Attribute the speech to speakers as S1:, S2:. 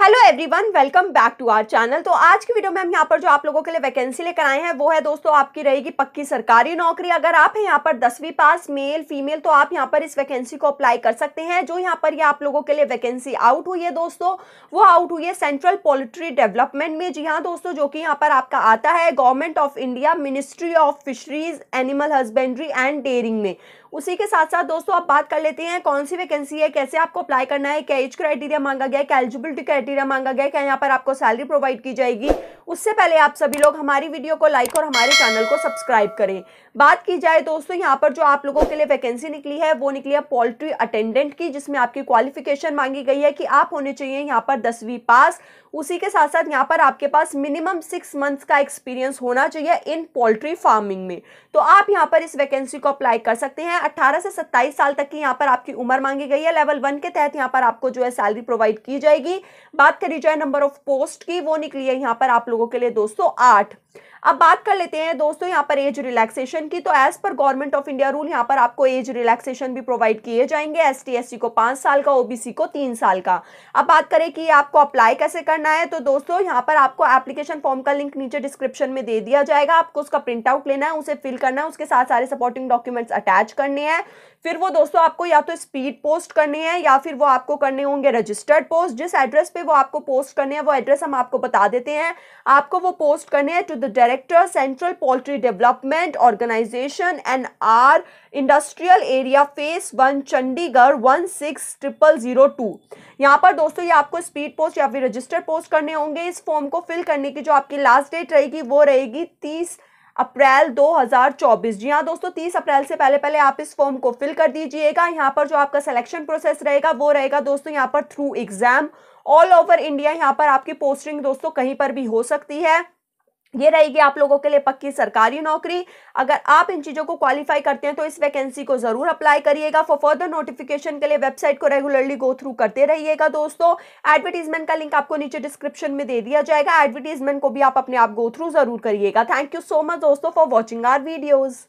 S1: hello everyone welcome back to our channel तो आज की वीडियो में हम यहाँ पर जो आप लोगों के लिए वैकेंसी लेकर आए हैं वो है दोस्तों आपकी रहेगी पक्की सरकारी नौकरी अगर आप हैं यहाँ पर दसवीं पास मेल फीमेल तो आप यहाँ पर इस वैकेंसी को अप्लाई कर सकते हैं जो यहाँ पर ये यह आप लोगों के लिए वैकेंसी आउट हुई है दोस्तों वो आउट हुई है सेंट्रल पोल्ट्री डेवलपमेंट में जी हाँ दोस्तों जो कि यहाँ पर आपका आता है government of India ministry of fisheries animal husbandry and dairying में उसी के साथ साथ दोस्तों आप बात कर लेते हैं कौन सी वैकेंसी है कैसे आपको अप्लाई करना है क्या एज क्राइटेरिया मांगा गया है क्या एलिजिबिलिटी क्राइटेरिया मांगा गया क्या यहाँ पर आपको सैलरी प्रोवाइड की जाएगी उससे पहले आप सभी लोग हमारी वीडियो को लाइक और हमारे चैनल को सब्सक्राइब करें बात की जाए दोस्तों यहाँ पर जो आप लोगों के लिए वैकेंसी निकली है वो निकली है पोल्ट्री अटेंडेंट की जिसमें आपकी क्वालिफिकेशन मांगी गई है कि आप होने चाहिए यहाँ पर दसवीं पास उसी के साथ साथ यहाँ पर आपके पास मिनिमम सिक्स मंथ्स का एक्सपीरियंस होना चाहिए इन पोल्ट्री फार्मिंग में तो आप यहाँ पर इस वैकेंसी को अप्लाई कर सकते हैं 18 से 27 साल तक की यहाँ पर आपकी उम्र मांगी गई है लेवल वन के तहत यहाँ पर आपको जो है सैलरी प्रोवाइड की जाएगी बात करी जाए नंबर ऑफ पोस्ट की वो निकली है यहाँ पर आप लोगों के लिए दोस्तों आठ अब बात कर लेते हैं दोस्तों यहाँ पर एज रिलैक्सेशन रिलैक्सेशन की तो as per government of India rule यहाँ पर आपको एज रिलैक्सेशन भी प्रोवाइड किए जाएंगे एस टी को पांच साल का ओबीसी को तीन साल का अब बात करें कि आपको अप्लाई कैसे करना है तो दोस्तों यहाँ पर आपको एप्लीकेशन फॉर्म का लिंक नीचे डिस्क्रिप्शन में दे दिया जाएगा आपको उसका प्रिंट आउट लेना है उसे फिल करना है उसके साथ सारे सपोर्टिंग डॉक्यूमेंट्स अटैच करने हैं फिर वो दोस्तों आपको या तो स्पीड पोस्ट करनी है या फिर वो आपको करने होंगे रजिस्टर्ड पोस्ट जिस एड्रेस पे वो आपको पोस्ट करने हैं वो एड्रेस हम आपको बता देते हैं आपको वो पोस्ट करने हैं to the director central poultry development organisation and R industrial area phase one Chandigarh one six triple zero two यहाँ पर दोस्तों ये आपको स्पीड पोस्ट या फिर रजिस्टर्ड पोस्ट करने होंगे इस फॉर्म को फिल करने की जो आपकी लास्ट डेट रहेगी वो रहेगी तीस अप्रैल 2024 जी हाँ दोस्तों 30 अप्रैल से पहले पहले आप इस फॉर्म को फिल कर दीजिएगा यहाँ पर जो आपका सिलेक्शन प्रोसेस रहेगा वो रहेगा दोस्तों यहाँ पर through exam all over India यहाँ पर आपकी पोस्टिंग दोस्तों कहीं पर भी हो सकती है ये रहेगी आप लोगों के लिए पक्की सरकारी नौकरी अगर आप इन चीज़ों को क्वालिफाई करते हैं तो इस वैकेंसी को ज़रूर अप्लाई करिएगा फॉर फर्दर नोटिफिकेशन के लिए वेबसाइट को रेगुलरली गो थ्रू करते रहिएगा दोस्तों एडवर्टीजमेंट का लिंक आपको नीचे डिस्क्रिप्शन में दे दिया जाएगा एडवर्टीजमेंट को भी आप अपने आप गो थ्रू ज़रूर करिएगा थैंक यू सो मच दोस्तों फॉर वॉचिंग आर वीडियोज़